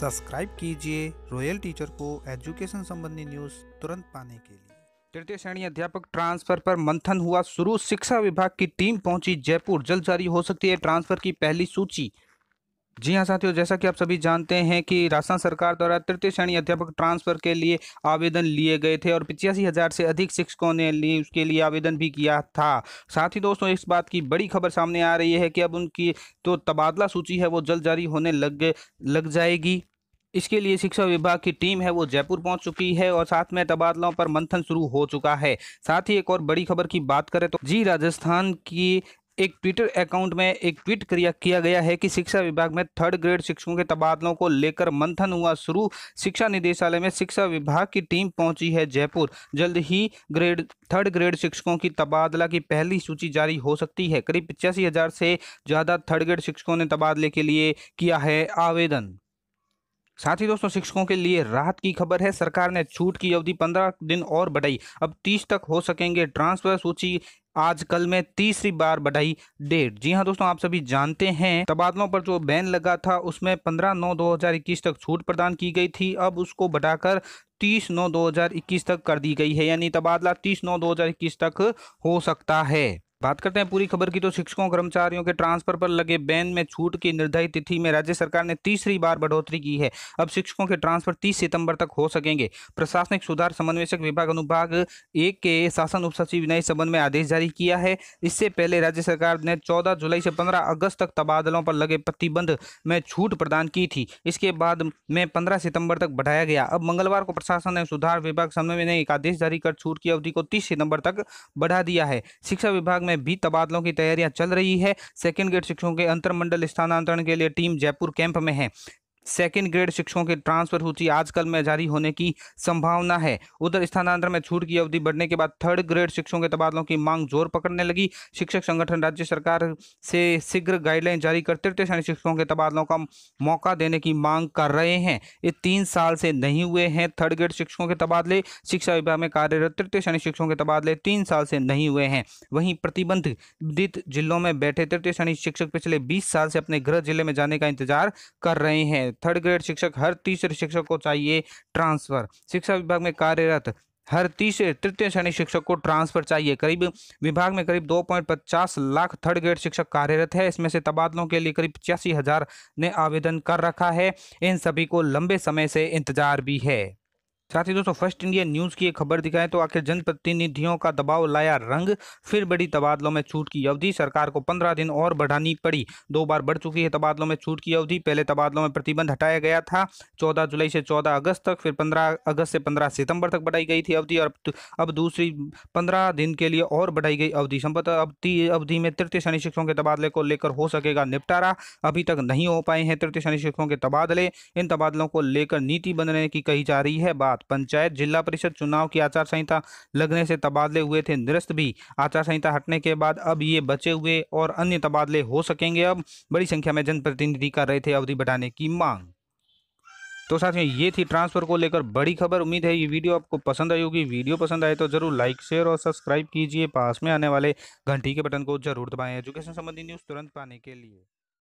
subscribe कीजिए royal teacher को education संबंधी न्यूज़ तुरंत पाने के लिए तृतीय श्रेणी अध्यापक ट्रांसफर पर मंथन हुआ शुरू शिक्षा विभाग की टीम पहुंची जयपुर जल्द जारी हो सकती है ट्रांसफर की पहली सूची जी हाँ साथियों जैसा कि आप सभी जानते हैं कि राजस्थान सरकार द्वारा तृतीय श्रेणी अध्यापक ट्रांसफर के लिए आवेदन लिए गए थे और पिचासी हज़ार से अधिक शिक्षकों ने लिए उसके लिए आवेदन भी किया था साथ ही दोस्तों इस बात की बड़ी खबर सामने आ रही है कि अब उनकी जो तो तबादला सूची है वो जल्द जारी होने लग लग जाएगी इसके लिए शिक्षा विभाग की टीम है वो जयपुर पहुंच चुकी है और साथ में तबादलों पर मंथन शुरू हो चुका है साथ ही एक और बड़ी खबर की बात करें तो जी राजस्थान की एक ट्विटर अकाउंट में एक ट्वीट क्रिया किया गया है कि शिक्षा विभाग में थर्ड ग्रेड शिक्षकों के तबादलों को लेकर मंथन हुआ शुरू शिक्षा निदेशालय में शिक्षा विभाग की टीम पहुंची है जयपुर जल्द ही ग्रेड थर्ड ग्रेड शिक्षकों की तबादला की पहली सूची जारी हो सकती है करीब पचासी हज़ार से ज़्यादा थर्ड ग्रेड शिक्षकों ने तबादले के लिए किया है आवेदन साथ ही दोस्तों शिक्षकों के लिए राहत की खबर है सरकार ने छूट की अवधि पंद्रह दिन और बढ़ाई अब तीस तक हो सकेंगे ट्रांसफर सूची आजकल में तीसरी बार बढ़ाई डेट जी हाँ दोस्तों आप सभी जानते हैं तबादलों पर जो बैन लगा था उसमें 15 नौ 2021 तक छूट प्रदान की गई थी अब उसको बढ़ाकर 30 नौ 2021 तक कर दी गई है यानी तबादला 30 नौ 2021 तक हो सकता है बात करते हैं पूरी खबर की तो शिक्षकों कर्मचारियों के ट्रांसफर पर लगे बैन में छूट की निर्धारित तिथि में राज्य सरकार ने तीसरी बार बढ़ोतरी की है अब शिक्षकों के ट्रांसफर 30 सितंबर तक हो सकेंगे प्रशासनिक सुधार समन्वयक विभाग अनुभाग एक के शासन उप सचिव ने इस संबंध में आदेश जारी किया है इससे पहले राज्य सरकार ने चौदह जुलाई से पंद्रह अगस्त तक तबादलों पर लगे प्रतिबंध में छूट प्रदान की थी इसके बाद में पंद्रह सितंबर तक बढ़ाया गया अब मंगलवार को प्रशासन ने सुधार विभाग समन्वय ने एक आदेश जारी कर छूट की अवधि को तीस सितंबर तक बढ़ा दिया है शिक्षा विभाग में में भी तबादलों की तैयारियां चल रही है सेकेंड ग्रेड शिक्षकों के अंतरमंडल स्थानांतरण के लिए टीम जयपुर कैंप में है सेकेंड ग्रेड शिक्षकों के ट्रांसफर सूची आजकल में जारी होने की संभावना है उधर स्थानांतरण में छूट की अवधि बढ़ने के बाद थर्ड ग्रेड शिक्षकों के तबादलों की मांग जोर पकड़ने लगी शिक्षक संगठन राज्य सरकार से शीघ्र गाइडलाइन जारी कर तृतीय श्रेणी शिक्षकों के तबादलों का मौका देने की मांग कर रहे हैं ये तीन साल से नहीं हुए हैं थर्ड ग्रेड शिक्षकों के तबादले शिक्षा विभाग में कार्यरत तृतीय श्रेणी शिक्षकों के तबादले तीन साल से नहीं हुए हैं वहीं प्रतिबंधित जिलों में बैठे तृतीय श्रेणी शिक्षक पिछले बीस साल से अपने गृह जिले में जाने का इंतजार कर रहे हैं थर्ड ग्रेड शिक्षक हर तीसरे शिक्षक को चाहिए ट्रांसफर शिक्षा विभाग में कार्यरत हर तीसरे तृतीय श्रेणी शिक्षक को ट्रांसफर चाहिए करीब विभाग में करीब दो पॉइंट पचास लाख थर्ड ग्रेड शिक्षक कार्यरत है इसमें से तबादलों के लिए करीब पचासी हजार ने आवेदन कर रखा है इन सभी को लंबे समय से इंतजार भी है साथ ही दोस्तों फर्स्ट इंडिया न्यूज की एक खबर दिखाएं तो आखिर जनप्रतिनिधियों का दबाव लाया रंग फिर बड़ी तबादलों में छूट की अवधि सरकार को पंद्रह दिन और बढ़ानी पड़ी दो बार बढ़ चुकी है तबादलों में छूट की अवधि पहले तबादलों में प्रतिबंध हटाया गया था चौदह जुलाई से चौदह अगस्त तक फिर पंद्रह अगस्त से पंद्रह सितंबर तक बढ़ाई गई थी अवधि और अब दूसरी पंद्रह दिन के लिए और बढ़ाई गई अवधि संपत्त अवधि अवधि में तृतीय शनि शिक्षकों के तबादले को लेकर हो सकेगा निपटारा अभी तक नहीं हो पाए हैं तृतीय शनि शिक्षकों के तबादले इन तबादलों को लेकर नीति बनने की कही जा रही है बात साथ पंचायत जिला परिषद चुनाव की आचार संहिता लगने से तबादले हुए थे निरस्त भी आचार संहिता हटने के बाद अब ये बचे हुए और अन्य तबादले हो सकेंगे अब बड़ी संख्या में जनप्रतिनिधि कर रहे थे अवधि बढ़ाने की मांग तो साथियों ये थी ट्रांसफर को लेकर बड़ी खबर उम्मीद है ये वीडियो आपको पसंद आई होगी वीडियो पसंद आए तो जरूर लाइक शेयर और सब्सक्राइब कीजिए पास में आने वाले घंटी के बटन को जरूर दबाएं एजुकेशन संबंधी न्यूज़ तुरंत पाने के लिए